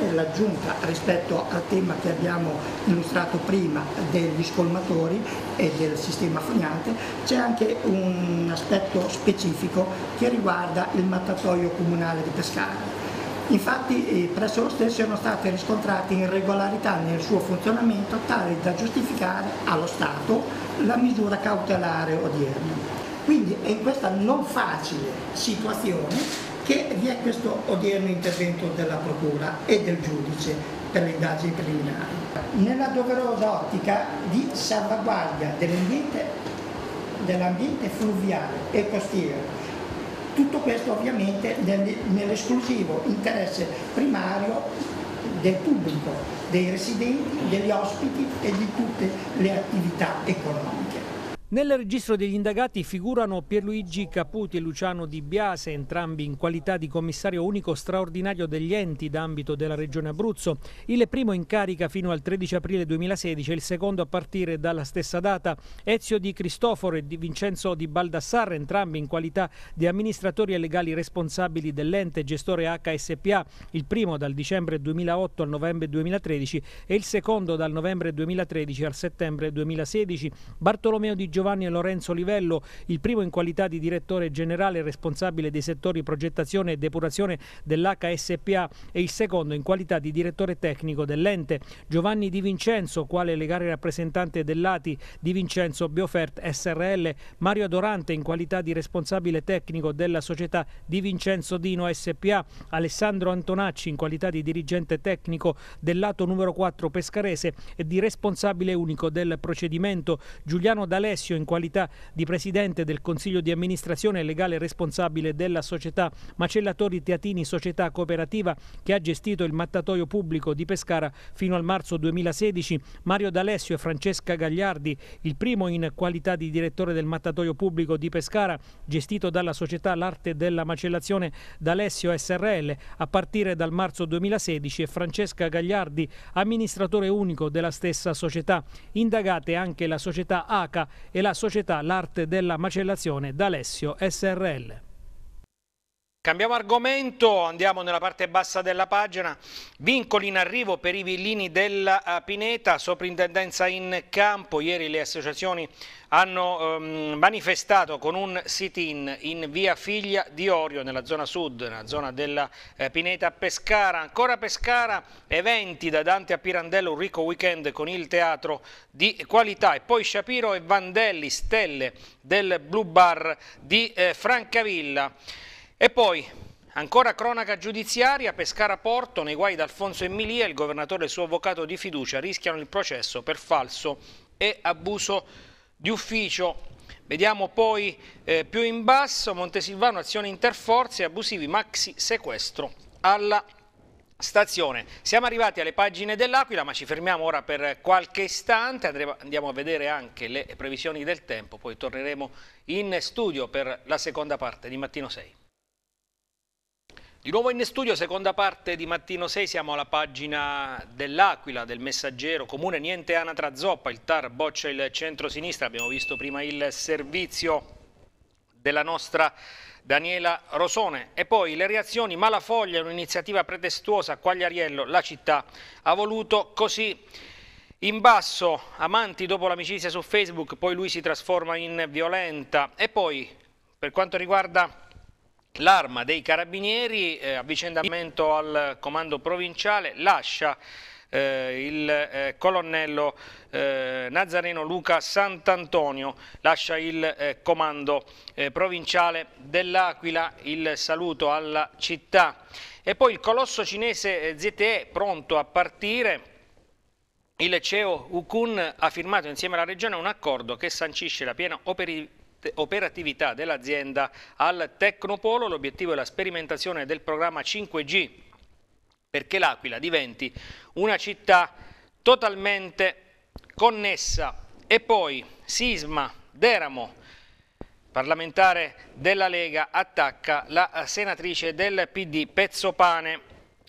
e l'aggiunta rispetto al tema che abbiamo illustrato prima degli scolmatori e del sistema fognante, c'è anche un aspetto specifico che riguarda il mattatoio comunale di Pescara. Infatti eh, presso lo stesso sono state riscontrate irregolarità nel suo funzionamento tali da giustificare allo Stato la misura cautelare odierna. Quindi è in questa non facile situazione che vi è questo odierno intervento della Procura e del giudice per le indagini preliminari. Nella doverosa ottica di salvaguardia dell'ambiente dell fluviale e costiero tutto questo ovviamente nell'esclusivo interesse primario del pubblico, dei residenti, degli ospiti e di tutte le attività economiche. Nel registro degli indagati figurano Pierluigi Caputi e Luciano Di Biase, entrambi in qualità di commissario unico straordinario degli enti d'ambito della Regione Abruzzo, il primo in carica fino al 13 aprile 2016 e il secondo a partire dalla stessa data, Ezio Di Cristoforo e di Vincenzo Di Baldassarre, entrambi in qualità di amministratori e legali responsabili dell'ente gestore HSPA, il primo dal dicembre 2008 al novembre 2013 e il secondo dal novembre 2013 al settembre 2016. Bartolomeo Di Giovanni Giovanni e Lorenzo Livello, il primo in qualità di direttore generale responsabile dei settori progettazione e depurazione dell'HSPA e il secondo in qualità di direttore tecnico dell'ente. Giovanni Di Vincenzo, quale legale rappresentante dell'ATI Di Vincenzo Biofert SRL, Mario Dorante in qualità di responsabile tecnico della società Di Vincenzo Dino SPA, Alessandro Antonacci in qualità di dirigente tecnico del lato numero 4 pescarese e di responsabile unico del procedimento, Giuliano D'Alessio in qualità di presidente del Consiglio di amministrazione legale responsabile della società Macellatori Teatini Società Cooperativa che ha gestito il mattatoio pubblico di Pescara fino al marzo 2016, Mario D'Alessio e Francesca Gagliardi, il primo in qualità di direttore del mattatoio pubblico di Pescara, gestito dalla società L'Arte della Macellazione D'Alessio SRL a partire dal marzo 2016 e Francesca Gagliardi, amministratore unico della stessa società. Indagate anche la società ACA e la società L'Arte della Macellazione d'Alessio SRL. Cambiamo argomento, andiamo nella parte bassa della pagina. Vincoli in arrivo per i villini della eh, Pineta, soprintendenza in campo. Ieri le associazioni hanno ehm, manifestato con un sit-in in via Figlia di Orio, nella zona sud, nella zona della eh, Pineta Pescara. Ancora Pescara, eventi da Dante a Pirandello, un ricco weekend con il teatro di qualità. E poi Shapiro e Vandelli, stelle del Blue Bar di eh, Francavilla. E poi, ancora cronaca giudiziaria, Pescara Porto, nei guai di Alfonso Emilia, il governatore e il suo avvocato di fiducia rischiano il processo per falso e abuso di ufficio. Vediamo poi eh, più in basso Montesilvano, azione interforze, abusivi, maxi sequestro alla stazione. Siamo arrivati alle pagine dell'Aquila ma ci fermiamo ora per qualche istante, andiamo a vedere anche le previsioni del tempo, poi torneremo in studio per la seconda parte di Mattino 6. Di nuovo in studio, seconda parte di Mattino 6, siamo alla pagina dell'Aquila, del Messaggero, Comune Niente Anatra Zoppa, il TAR boccia il centro-sinistra, abbiamo visto prima il servizio della nostra Daniela Rosone e poi le reazioni Malafoglia, un'iniziativa pretestuosa, Quagliariello, la città ha voluto così. In basso, amanti dopo l'amicizia su Facebook, poi lui si trasforma in violenta e poi per quanto riguarda L'arma dei carabinieri, eh, avvicendamento al comando provinciale, lascia eh, il eh, colonnello eh, Nazareno Luca Sant'Antonio lascia il eh, comando eh, provinciale dell'Aquila, il saluto alla città e poi il colosso cinese eh, ZTE pronto a partire il CEO Ukun ha firmato insieme alla Regione un accordo che sancisce la piena operatività operatività dell'azienda al Tecnopolo. L'obiettivo è la sperimentazione del programma 5G perché l'Aquila diventi una città totalmente connessa. E poi Sisma, Deramo, parlamentare della Lega, attacca la senatrice del PD Pezzopane.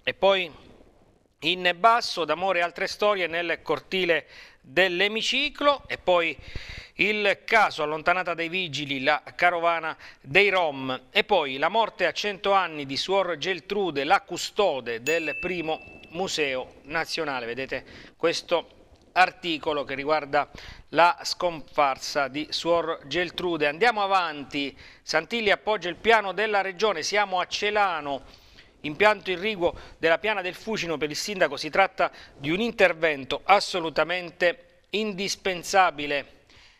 E poi in basso, d'amore altre storie nel cortile dell'emiciclo. E poi il caso allontanata dai vigili, la carovana dei Rom e poi la morte a 100 anni di Suor Geltrude, la custode del primo museo nazionale. Vedete questo articolo che riguarda la scomparsa di Suor Geltrude. Andiamo avanti, Santilli appoggia il piano della regione, siamo a Celano. Impianto irriguo della piana del Fucino per il sindaco si tratta di un intervento assolutamente indispensabile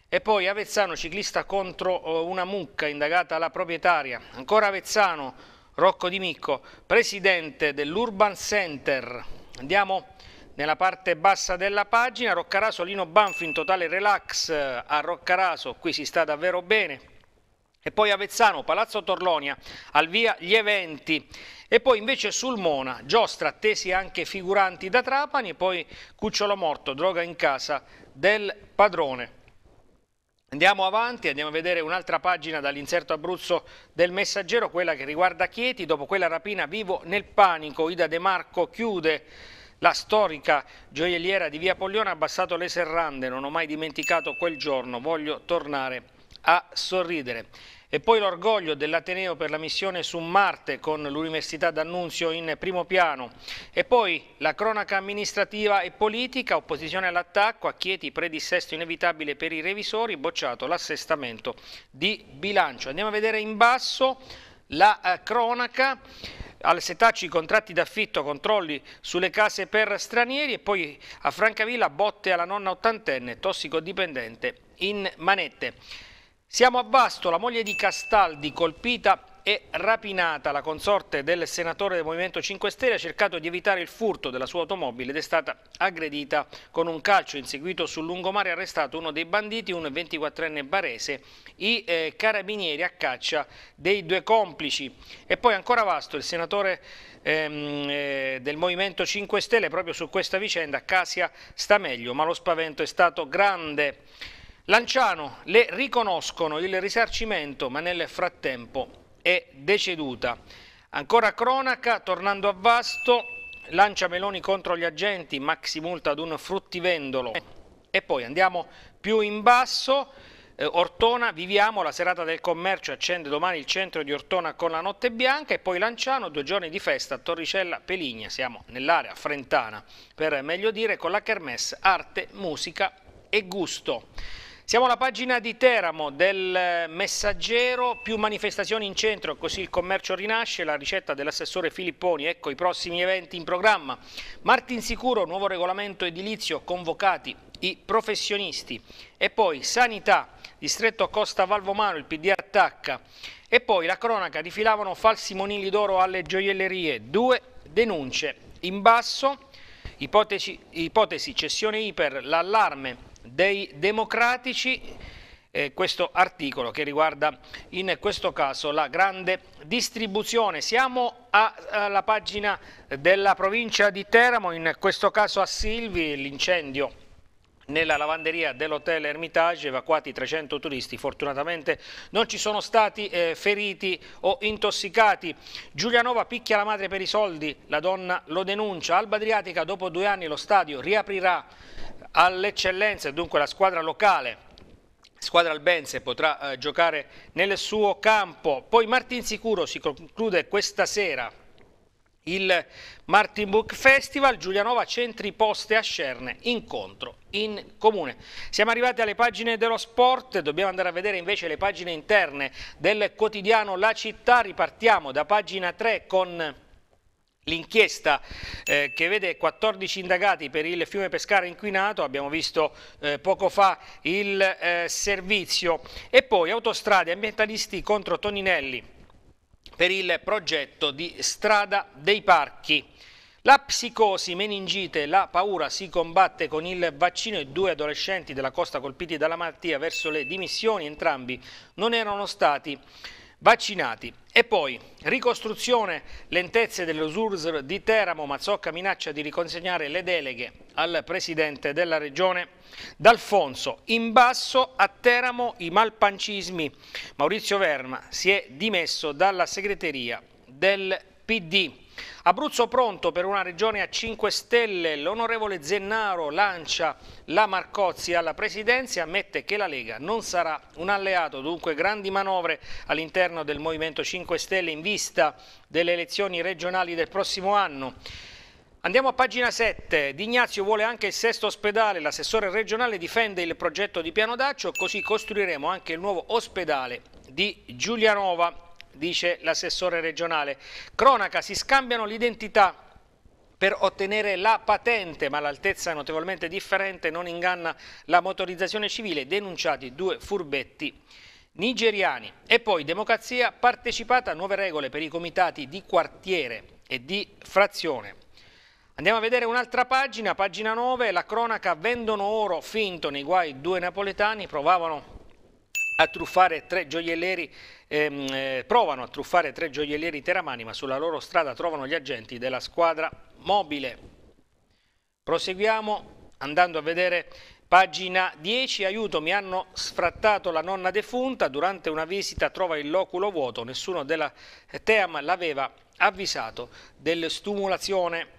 e poi Avezzano, ciclista contro eh, una mucca, indagata la proprietaria. Ancora Avezzano, Rocco Di Micco, presidente dell'Urban Center. Andiamo nella parte bassa della pagina, Roccaraso, Lino Banfi in totale relax eh, a Roccaraso, qui si sta davvero bene. E poi Avezzano, Palazzo Torlonia, al via gli eventi. E poi invece Sulmona, giostra, attesi anche figuranti da Trapani, e poi Cucciolo Morto, droga in casa del padrone. Andiamo avanti, andiamo a vedere un'altra pagina dall'inserto Abruzzo del Messaggero, quella che riguarda Chieti. Dopo quella rapina vivo nel panico, Ida De Marco chiude la storica gioielliera di Via Poglione ha abbassato le serrande, non ho mai dimenticato quel giorno, voglio tornare a sorridere. E poi l'orgoglio dell'Ateneo per la missione su Marte con l'Università d'Annunzio in primo piano. E poi la cronaca amministrativa e politica, opposizione all'attacco, a Chieti predissesto inevitabile per i revisori, bocciato l'assestamento di bilancio. Andiamo a vedere in basso la eh, cronaca al setaccio i contratti d'affitto, controlli sulle case per stranieri e poi a Francavilla botte alla nonna ottantenne, tossicodipendente in manette. Siamo a Vasto, la moglie di Castaldi colpita e rapinata. La consorte del senatore del Movimento 5 Stelle ha cercato di evitare il furto della sua automobile ed è stata aggredita con un calcio inseguito sul lungomare. Arrestato uno dei banditi, un 24enne barese, i eh, carabinieri a caccia dei due complici. E poi ancora Vasto, il senatore ehm, eh, del Movimento 5 Stelle proprio su questa vicenda. Casia sta meglio, ma lo spavento è stato grande. Lanciano le riconoscono il risarcimento, ma nel frattempo è deceduta. Ancora cronaca, tornando a Vasto, lancia Meloni contro gli agenti, maxi multa ad un fruttivendolo. E poi andiamo più in basso, eh, Ortona, viviamo la serata del commercio, accende domani il centro di Ortona con la notte bianca e poi Lanciano, due giorni di festa a Torricella Peligna, siamo nell'area frentana per meglio dire, con la kermesse arte, musica e gusto. Siamo alla pagina di Teramo del messaggero, più manifestazioni in centro, così il commercio rinasce, la ricetta dell'assessore Filipponi, ecco i prossimi eventi in programma. Martin Sicuro, nuovo regolamento edilizio, convocati i professionisti. E poi sanità, distretto Costa Valvomano, il PD attacca. E poi la cronaca, rifilavano falsi monili d'oro alle gioiellerie, due denunce in basso, ipotesi, ipotesi cessione iper, l'allarme dei democratici eh, questo articolo che riguarda in questo caso la grande distribuzione. Siamo alla pagina della provincia di Teramo, in questo caso a Silvi, l'incendio nella lavanderia dell'hotel Hermitage, evacuati 300 turisti, fortunatamente non ci sono stati eh, feriti o intossicati. Giulianova picchia la madre per i soldi, la donna lo denuncia. Alba Adriatica dopo due anni lo stadio riaprirà all'eccellenza, dunque la squadra locale squadra albense potrà eh, giocare nel suo campo. Poi Martin Sicuro si conclude questa sera il Martin Book Festival, Giulianova Centri Poste a Cerne, incontro in comune. Siamo arrivati alle pagine dello sport, dobbiamo andare a vedere invece le pagine interne del quotidiano La Città, ripartiamo da pagina 3 con L'inchiesta eh, che vede 14 indagati per il fiume Pescara inquinato, abbiamo visto eh, poco fa il eh, servizio, e poi autostrade ambientalisti contro Toninelli per il progetto di strada dei parchi. La psicosi, meningite, la paura si combatte con il vaccino e due adolescenti della costa colpiti dalla malattia verso le dimissioni, entrambi non erano stati vaccinati. E poi, ricostruzione lentezze dell'Usursr di Teramo, Mazzocca minaccia di riconsegnare le deleghe al presidente della regione D'Alfonso. In basso a Teramo i malpancismi. Maurizio Verma si è dimesso dalla segreteria del PD. Abruzzo pronto per una regione a 5 stelle, l'onorevole Zennaro lancia la Marcozzi alla presidenza e ammette che la Lega non sarà un alleato, dunque grandi manovre all'interno del Movimento 5 Stelle in vista delle elezioni regionali del prossimo anno. Andiamo a pagina 7. D'Ignazio vuole anche il sesto ospedale. L'assessore regionale difende il progetto di Piano Daccio, così costruiremo anche il nuovo ospedale di Giulianova dice l'assessore regionale. Cronaca, si scambiano l'identità per ottenere la patente, ma l'altezza notevolmente differente non inganna la motorizzazione civile, denunciati due furbetti nigeriani. E poi democrazia partecipata, nuove regole per i comitati di quartiere e di frazione. Andiamo a vedere un'altra pagina, pagina 9, la cronaca vendono oro finto nei guai due napoletani, provavano a truffare tre gioielleri ehm, eh, provano a truffare tre gioiellieri teramani, ma sulla loro strada trovano gli agenti della squadra mobile. Proseguiamo andando a vedere pagina 10, aiuto, mi hanno sfrattato la nonna defunta, durante una visita trova il loculo vuoto, nessuno della Team l'aveva avvisato dell'stumulazione.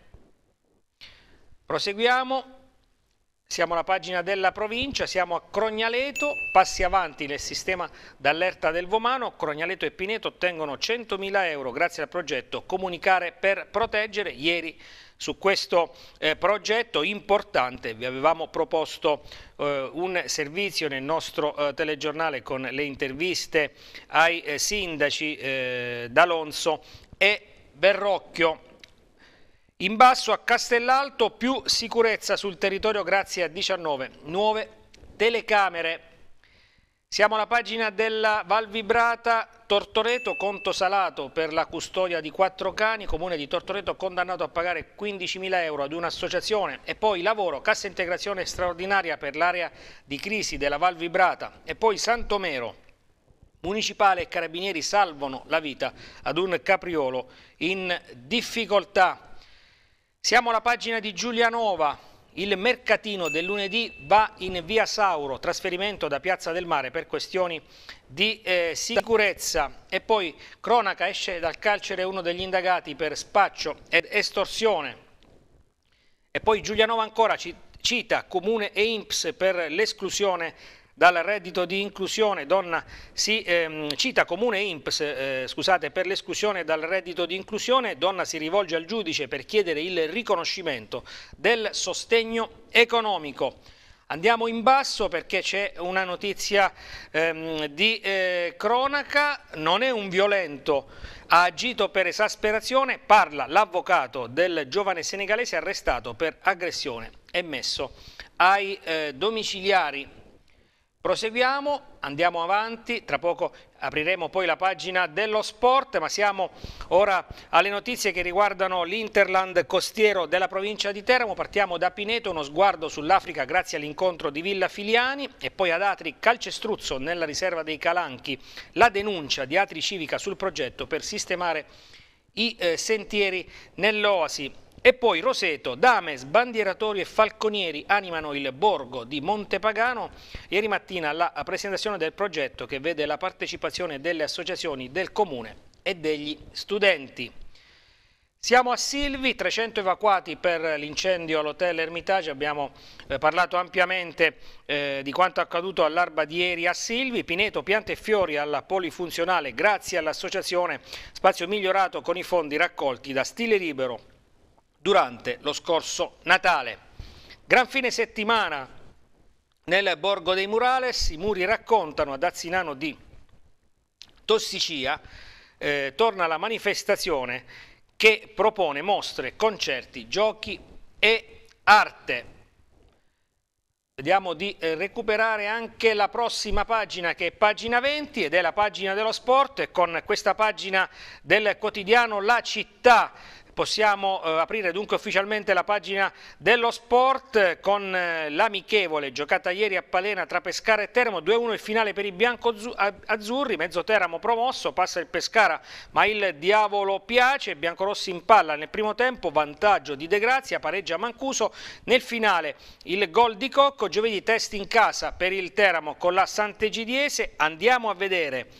Proseguiamo, siamo alla pagina della provincia, siamo a Crognaleto, passi avanti nel sistema d'allerta del Vomano, Crognaleto e Pineto ottengono 100.000 euro grazie al progetto Comunicare per proteggere. Ieri su questo eh, progetto importante vi avevamo proposto eh, un servizio nel nostro eh, telegiornale con le interviste ai eh, sindaci eh, D'Alonso e Berrocchio. In basso a Castellalto più sicurezza sul territorio grazie a 19 nuove telecamere. Siamo alla pagina della Val Vibrata, Tortoreto conto salato per la custodia di quattro cani, comune di Tortoreto condannato a pagare 15.000 euro ad un'associazione e poi lavoro, cassa integrazione straordinaria per l'area di crisi della Val Vibrata e poi Santomero. Municipale e carabinieri salvano la vita ad un capriolo in difficoltà. Siamo alla pagina di Giulianova. Il mercatino del lunedì va in via Sauro, trasferimento da Piazza del Mare per questioni di eh, sicurezza. E poi cronaca esce dal carcere uno degli indagati per spaccio ed estorsione. E poi Giulianova ancora ci cita Comune e INPS per l'esclusione dal reddito di inclusione, donna si ehm, cita comune INPS eh, scusate, per l'esclusione dal reddito di inclusione, donna si rivolge al giudice per chiedere il riconoscimento del sostegno economico. Andiamo in basso perché c'è una notizia ehm, di eh, cronaca, non è un violento, ha agito per esasperazione, parla l'avvocato del giovane senegalese arrestato per aggressione e messo ai eh, domiciliari Proseguiamo, andiamo avanti, tra poco apriremo poi la pagina dello sport, ma siamo ora alle notizie che riguardano l'Interland costiero della provincia di Teramo. Partiamo da Pineto, uno sguardo sull'Africa grazie all'incontro di Villa Filiani e poi ad Atri Calcestruzzo nella riserva dei Calanchi, la denuncia di Atri Civica sul progetto per sistemare i eh, sentieri nell'Oasi. E poi Roseto, Dames, bandieratori e falconieri animano il borgo di Montepagano. Ieri mattina la presentazione del progetto che vede la partecipazione delle associazioni del comune e degli studenti. Siamo a Silvi, 300 evacuati per l'incendio all'hotel Ermitage, abbiamo eh, parlato ampiamente eh, di quanto accaduto all'Arba di ieri a Silvi, Pineto, piante e fiori alla polifunzionale grazie all'associazione, spazio migliorato con i fondi raccolti da Stile Libero, durante lo scorso Natale. Gran fine settimana nel borgo dei Murales, i muri raccontano ad Azzinano di Tossicia, eh, torna la manifestazione che propone mostre, concerti, giochi e arte. Vediamo di eh, recuperare anche la prossima pagina che è pagina 20 ed è la pagina dello sport e con questa pagina del quotidiano La Città Possiamo eh, aprire dunque ufficialmente la pagina dello sport eh, con eh, l'amichevole giocata ieri a Palena tra Pescara e Teramo, 2-1 il finale per i bianco-azzurri, mezzo Teramo promosso, passa il Pescara ma il diavolo piace, Biancorossi in palla nel primo tempo, vantaggio di De Grazia, pareggia Mancuso, nel finale il gol di Cocco, giovedì test in casa per il Teramo con la Sant'Egidiese, andiamo a vedere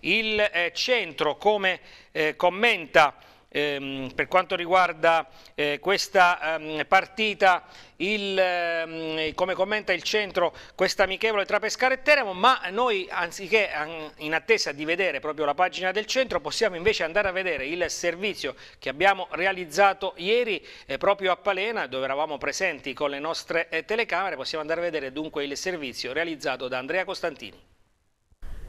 il eh, centro come eh, commenta ehm, per quanto riguarda eh, questa ehm, partita il, ehm, come commenta il centro questa amichevole tra Pescara e Teramo ma noi anziché in attesa di vedere proprio la pagina del centro possiamo invece andare a vedere il servizio che abbiamo realizzato ieri eh, proprio a Palena dove eravamo presenti con le nostre eh, telecamere possiamo andare a vedere dunque il servizio realizzato da Andrea Costantini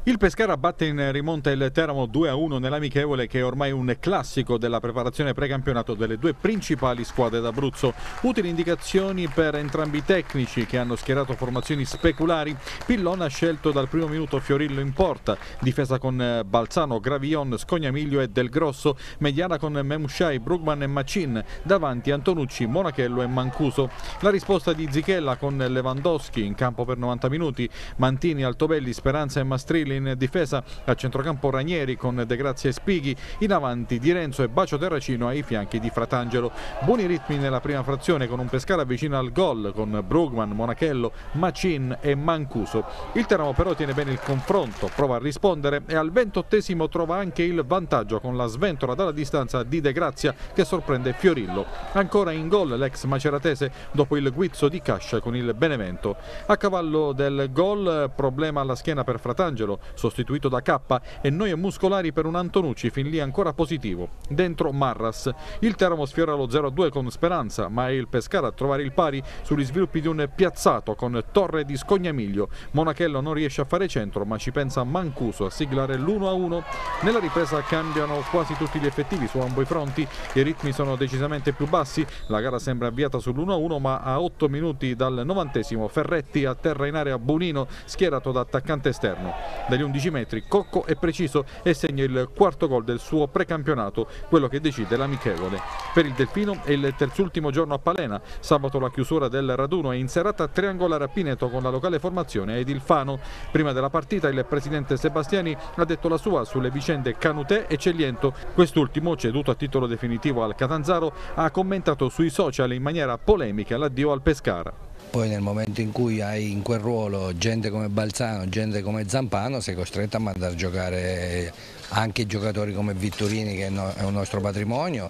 il Pescara batte in rimonta il Teramo 2-1 nell'amichevole che è ormai un classico della preparazione precampionato delle due principali squadre d'Abruzzo. Utili indicazioni per entrambi i tecnici che hanno schierato formazioni speculari. Pillon ha scelto dal primo minuto Fiorillo in porta, difesa con eh, Balzano, Gravion, Scognamiglio e Del Grosso, mediana con Memushai, Brugman e Macin, davanti Antonucci, Monachello e Mancuso. La risposta di Zichella con Lewandowski in campo per 90 minuti, Mantini, Altobelli, Speranza e Mastrilli in difesa, a centrocampo Ranieri con De Grazia e Spighi, in avanti Di Renzo e Bacio Terracino ai fianchi di Fratangelo. Buoni ritmi nella prima frazione con un Pescara vicino al gol con Brugman, Monachello, Macin e Mancuso. Il Teramo però tiene bene il confronto, prova a rispondere e al ventottesimo trova anche il vantaggio con la sventola dalla distanza di De Grazia che sorprende Fiorillo. Ancora in gol l'ex maceratese dopo il guizzo di Cascia con il Benevento. A cavallo del gol problema alla schiena per Fratangelo, sostituito da K e Noia Muscolari per un Antonucci fin lì ancora positivo. Dentro Marras. Il Teramo sfiora lo 0-2 con Speranza, ma è il Pescara a trovare il pari sugli sviluppi di un piazzato con Torre di Scognamiglio. Monachello non riesce a fare centro, ma ci pensa Mancuso a siglare l'1-1. Nella ripresa cambiano quasi tutti gli effettivi su ambo i fronti, i ritmi sono decisamente più bassi, la gara sembra avviata sull'1-1, ma a 8 minuti dal novantesimo Ferretti atterra in area Bunino, schierato da attaccante esterno. Da dagli 11 metri, cocco e preciso e segna il quarto gol del suo precampionato, quello che decide l'amichevole. Per il Delfino è il terzultimo giorno a Palena, sabato la chiusura del raduno e in serata triangolare a Pineto con la locale formazione Edilfano. Prima della partita il presidente Sebastiani ha detto la sua sulle vicende Canutè e Cegliento, quest'ultimo ceduto a titolo definitivo al Catanzaro ha commentato sui social in maniera polemica l'addio al Pescara. Poi nel momento in cui hai in quel ruolo gente come Balzano, gente come Zampano, sei costretto a mandare a giocare anche giocatori come Vittorini che è un nostro patrimonio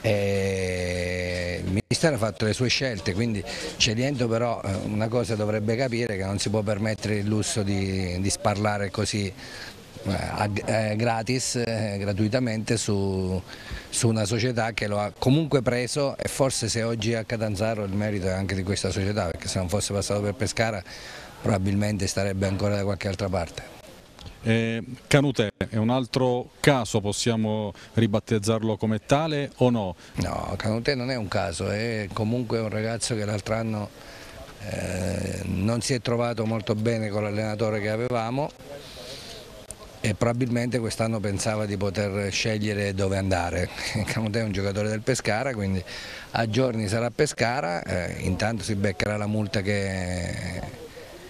e il Ministero ha fatto le sue scelte quindi Celiento però eh, una cosa dovrebbe capire che non si può permettere il lusso di, di sparlare così eh, eh, gratis, eh, gratuitamente su, su, una società che lo ha comunque preso e forse se oggi è a Catanzaro il merito è anche di questa società perché se non fosse passato per Pescara probabilmente starebbe ancora da qualche altra parte. Eh, Canutè è un altro caso, possiamo ribattezzarlo come tale o no? No, Canute non è un caso, è comunque un ragazzo che l'altro anno eh, non si è trovato molto bene con l'allenatore che avevamo e probabilmente quest'anno pensava di poter scegliere dove andare. Camutè è un giocatore del Pescara, quindi a giorni sarà Pescara, eh, intanto si beccherà la multa che,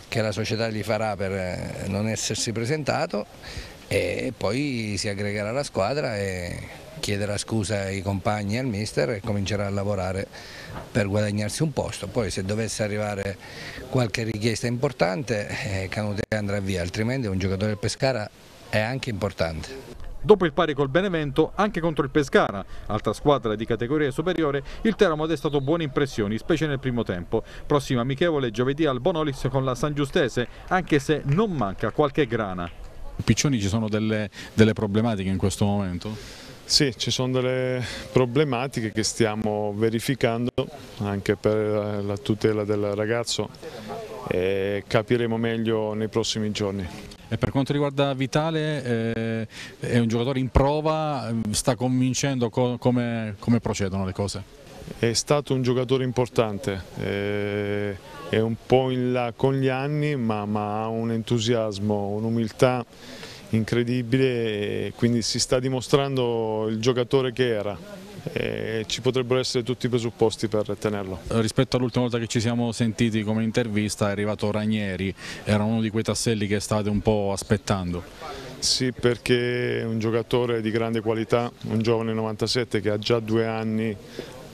che la società gli farà per eh, non essersi presentato e poi si aggregherà la squadra e chiederà scusa ai compagni e al mister e comincerà a lavorare per guadagnarsi un posto. Poi se dovesse arrivare qualche richiesta importante eh, Canutè andrà via, altrimenti un giocatore del Pescara è anche importante. Dopo il pari col Benevento, anche contro il Pescara, altra squadra di categoria superiore, il Teramo ha destato buone impressioni, specie nel primo tempo. Prossima amichevole giovedì al Bonolis con la San Giustese, anche se non manca qualche grana. Piccioni ci sono delle, delle problematiche in questo momento? Sì, ci sono delle problematiche che stiamo verificando anche per la tutela del ragazzo e capiremo meglio nei prossimi giorni. E per quanto riguarda Vitale, eh, è un giocatore in prova, sta convincendo co come, come, procedono le cose? È stato un giocatore importante, eh, è un po' in là con gli anni ma, ma ha un entusiasmo, un'umiltà incredibile quindi si sta dimostrando il giocatore che era e ci potrebbero essere tutti i presupposti per tenerlo. Eh, rispetto all'ultima volta che ci siamo sentiti come intervista è arrivato Ranieri, era uno di quei tasselli che state un po' aspettando. Sì, perché è un giocatore di grande qualità, un giovane 97 che ha già due anni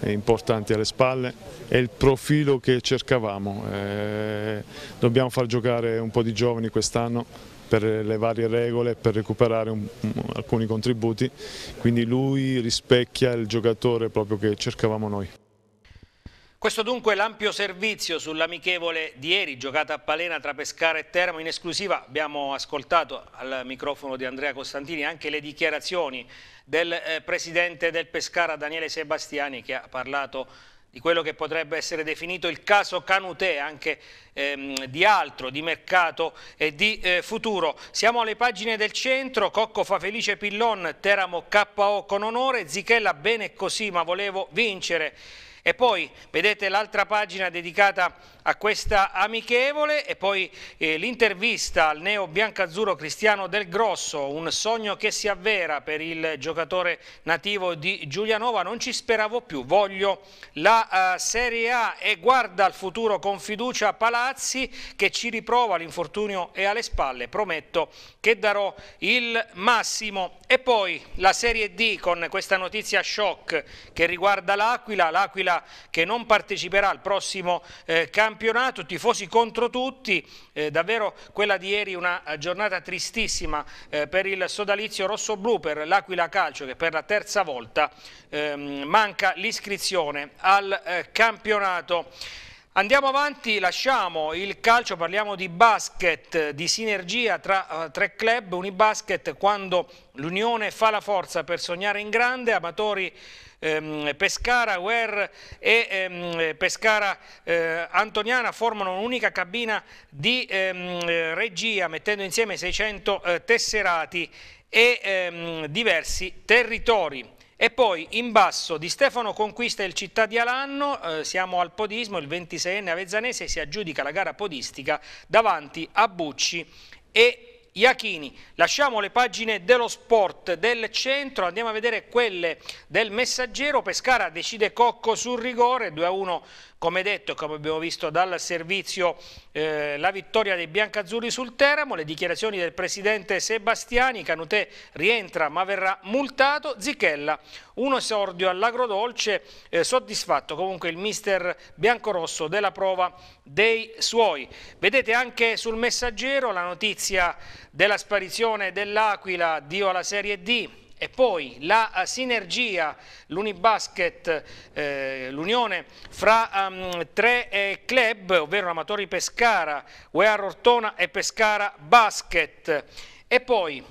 importanti alle spalle, è il profilo che cercavamo. Eh, dobbiamo far giocare un po' di giovani quest'anno, per le varie regole, per recuperare un, alcuni contributi, quindi lui rispecchia il giocatore proprio che cercavamo noi. Questo dunque l'ampio servizio sull'amichevole di ieri, giocata a Palena tra Pescara e Teramo. In esclusiva abbiamo ascoltato al microfono di Andrea Costantini anche le dichiarazioni del eh, presidente del Pescara, Daniele Sebastiani, che ha parlato di quello che potrebbe essere definito il caso Canutè, anche ehm, di altro, di mercato e di eh, futuro. Siamo alle pagine del centro, Cocco fa felice Pillon, Teramo KO con onore, Zichella bene così ma volevo vincere. E poi vedete l'altra pagina dedicata a questa amichevole e poi eh, l'intervista al neo biancazzurro Cristiano Del Grosso, un sogno che si avvera per il giocatore nativo di Giulianova, non ci speravo più, voglio la eh, Serie A e guarda al futuro con fiducia Palazzi che ci riprova, l'infortunio è alle spalle, prometto che darò il massimo. E poi la Serie D con questa notizia shock che riguarda l'Aquila, l'Aquila L'Aquila che non parteciperà al prossimo eh, campionato, tifosi contro tutti, eh, davvero quella di ieri una eh, giornata tristissima eh, per il sodalizio rosso-blu, per l'Aquila Calcio che per la terza volta ehm, manca l'iscrizione al eh, campionato. Andiamo avanti, lasciamo il calcio, parliamo di basket, di sinergia tra eh, tre club, Unibasket quando l'Unione fa la forza per sognare in grande, amatori ehm, Pescara Guer e ehm, Pescara eh, Antoniana formano un'unica cabina di ehm, eh, regia mettendo insieme 600 eh, tesserati e ehm, diversi territori. E poi in basso Di Stefano conquista il Città di Alanno, eh, siamo al podismo, il 26enne Avezzanese si aggiudica la gara podistica davanti a Bucci e Iachini. Lasciamo le pagine dello sport del centro, andiamo a vedere quelle del messaggero. Pescara decide Cocco sul rigore, 2-1 come detto e come abbiamo visto dal servizio eh, la vittoria dei biancazzurri sul Teramo, le dichiarazioni del presidente Sebastiani, Canutè rientra ma verrà multato, Zichella un esordio all'agrodolce eh, soddisfatto comunque il mister biancorosso della prova dei suoi. Vedete anche sul messaggero la notizia della sparizione dell'Aquila, Dio alla Serie D, e poi la eh, sinergia, l'Unibasket, eh, l'unione fra um, tre eh, club, ovvero Amatori Pescara, Wear Ortona e Pescara Basket. E poi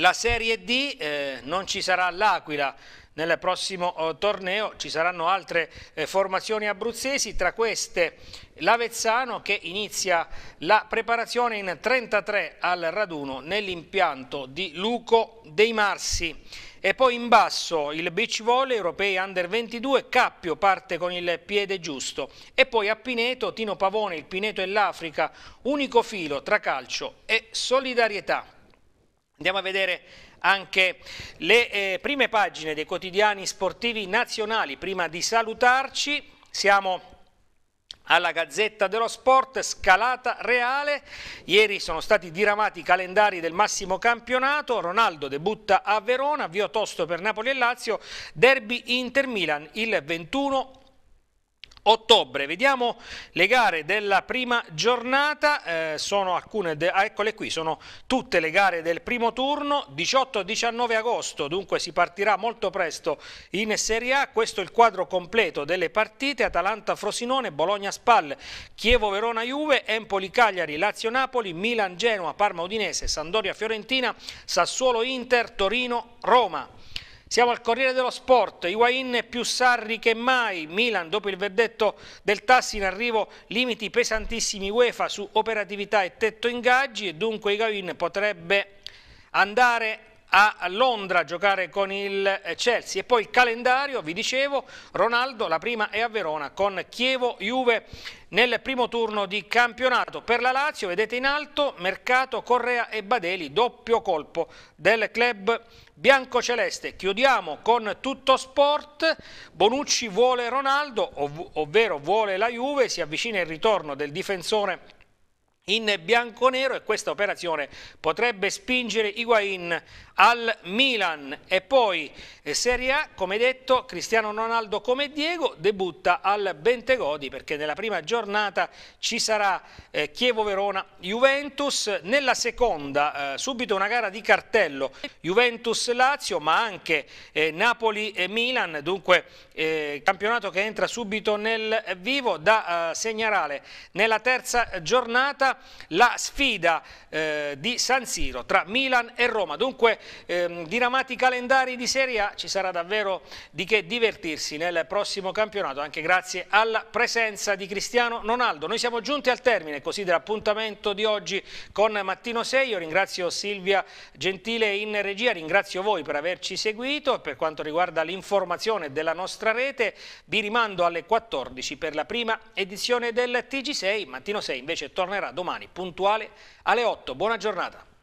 la Serie D, eh, non ci sarà l'Aquila, nel prossimo eh, torneo ci saranno altre eh, formazioni abruzzesi, tra queste l'Avezzano che inizia la preparazione in 33 al raduno nell'impianto di Luco dei Marsi. E poi in basso il beach volley europei under 22, Cappio parte con il piede giusto. E poi a Pineto, Tino Pavone, il Pineto e l'Africa, unico filo tra calcio e solidarietà. Andiamo a vedere anche le eh, prime pagine dei quotidiani sportivi nazionali. Prima di salutarci siamo alla Gazzetta dello Sport, scalata reale. Ieri sono stati diramati i calendari del massimo campionato. Ronaldo debutta a Verona, avvio tosto per Napoli e Lazio, derby Inter Milan il 21 ottobre ottobre. Vediamo le gare della prima giornata, eh, sono alcune, ah, eccole qui, sono tutte le gare del primo turno, 18-19 agosto, dunque si partirà molto presto in Serie A, questo è il quadro completo delle partite, Atalanta-Frosinone, Bologna-Spal, Chievo-Verona-Juve, Empoli-Cagliari, Lazio-Napoli, Milan-Genoa, Parma-Udinese, Sandoria-Fiorentina, Sassuolo-Inter, Torino-Roma. Siamo al Corriere dello Sport, Higuain più Sarri che mai, Milan dopo il verdetto del Tassi in arrivo limiti pesantissimi UEFA su operatività e tetto ingaggi e dunque Higuain potrebbe andare a Londra a giocare con il eh, Chelsea. E poi il calendario, vi dicevo, Ronaldo la prima è a Verona con Chievo Juve nel primo turno di campionato. Per la Lazio, vedete in alto, Mercato, Correa e Badeli, doppio colpo del club biancoceleste. Chiudiamo con tutto sport, Bonucci vuole Ronaldo, ov ovvero vuole la Juve, si avvicina il ritorno del difensore in bianconero e questa operazione potrebbe spingere Higuain al Milan e poi eh, Serie A come detto Cristiano Ronaldo come Diego debutta al Bentegodi perché nella prima giornata ci sarà eh, Chievo-Verona-Juventus nella seconda eh, subito una gara di cartello Juventus-Lazio ma anche eh, Napoli-Milan dunque eh, campionato che entra subito nel vivo da eh, segnalare nella terza giornata la sfida eh, di San Siro tra Milan e Roma. Dunque ehm, dinamati calendari di Serie A, ci sarà davvero di che divertirsi nel prossimo campionato, anche grazie alla presenza di Cristiano Nonaldo. Noi siamo giunti al termine così dell'appuntamento di oggi con Mattino 6. Io ringrazio Silvia Gentile in regia, ringrazio voi per averci seguito per quanto riguarda l'informazione della nostra rete vi rimando alle 14 per la prima edizione del TG6, Mattino 6 invece tornerà domani domani puntuale alle 8. Buona giornata.